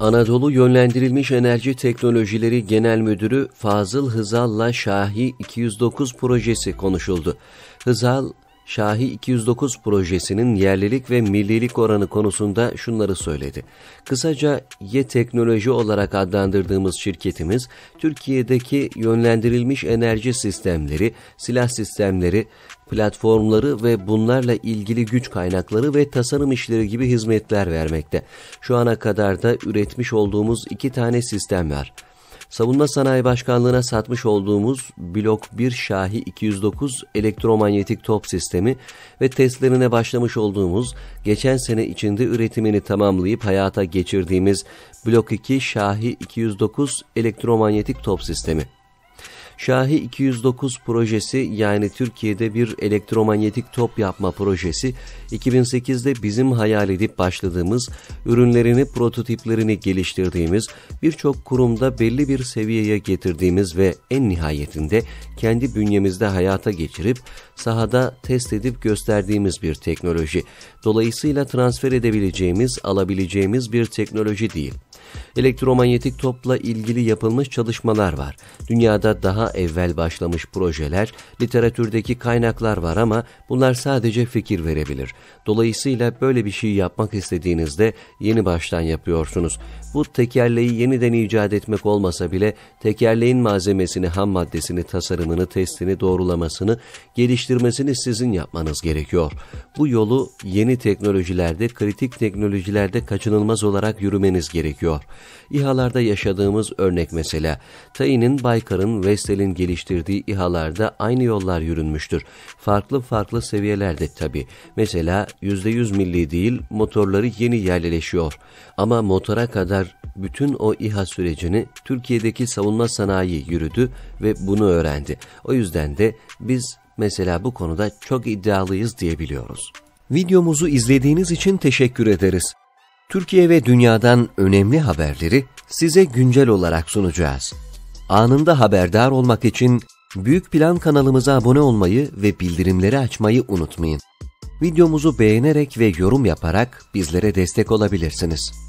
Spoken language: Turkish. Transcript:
Anadolu Yönlendirilmiş Enerji Teknolojileri Genel Müdürü Fazıl Hızal'la Şahi 209 projesi konuşuldu. Hızal, Şahi 209 projesinin yerlilik ve millilik oranı konusunda şunları söyledi. Kısaca YE Teknoloji olarak adlandırdığımız şirketimiz, Türkiye'deki yönlendirilmiş enerji sistemleri, silah sistemleri, platformları ve bunlarla ilgili güç kaynakları ve tasarım işleri gibi hizmetler vermekte. Şu ana kadar da üretmiş olduğumuz iki tane sistem var. Savunma Sanayi Başkanlığı'na satmış olduğumuz Blok 1 Şahi 209 elektromanyetik top sistemi ve testlerine başlamış olduğumuz geçen sene içinde üretimini tamamlayıp hayata geçirdiğimiz Blok 2 Şahi 209 elektromanyetik top sistemi. Şahi 209 projesi yani Türkiye'de bir elektromanyetik top yapma projesi 2008'de bizim hayal edip başladığımız, ürünlerini, prototiplerini geliştirdiğimiz, birçok kurumda belli bir seviyeye getirdiğimiz ve en nihayetinde kendi bünyemizde hayata geçirip sahada test edip gösterdiğimiz bir teknoloji. Dolayısıyla transfer edebileceğimiz, alabileceğimiz bir teknoloji değil. Elektromanyetik topla ilgili yapılmış çalışmalar var. Dünyada daha evvel başlamış projeler, literatürdeki kaynaklar var ama bunlar sadece fikir verebilir. Dolayısıyla böyle bir şey yapmak istediğinizde yeni baştan yapıyorsunuz. Bu tekerleği yeniden icat etmek olmasa bile tekerleğin malzemesini, ham maddesini, tasarımını, testini, doğrulamasını, geliştirmesini sizin yapmanız gerekiyor. Bu yolu yeni teknolojilerde, kritik teknolojilerde kaçınılmaz olarak yürümeniz gerekiyor. İHA'larda yaşadığımız örnek mesela. Tayin'in, Baykar'ın, Vestel'in geliştirdiği İHA'larda aynı yollar yürünmüştür. Farklı farklı seviyelerde tabi. Mesela %100 milli değil motorları yeni yerleşiyor. Ama motora kadar bütün o İHA sürecini Türkiye'deki savunma sanayi yürüdü ve bunu öğrendi. O yüzden de biz mesela bu konuda çok iddialıyız diyebiliyoruz. Videomuzu izlediğiniz için teşekkür ederiz. Türkiye ve dünyadan önemli haberleri size güncel olarak sunacağız. Anında haberdar olmak için Büyük Plan kanalımıza abone olmayı ve bildirimleri açmayı unutmayın. Videomuzu beğenerek ve yorum yaparak bizlere destek olabilirsiniz.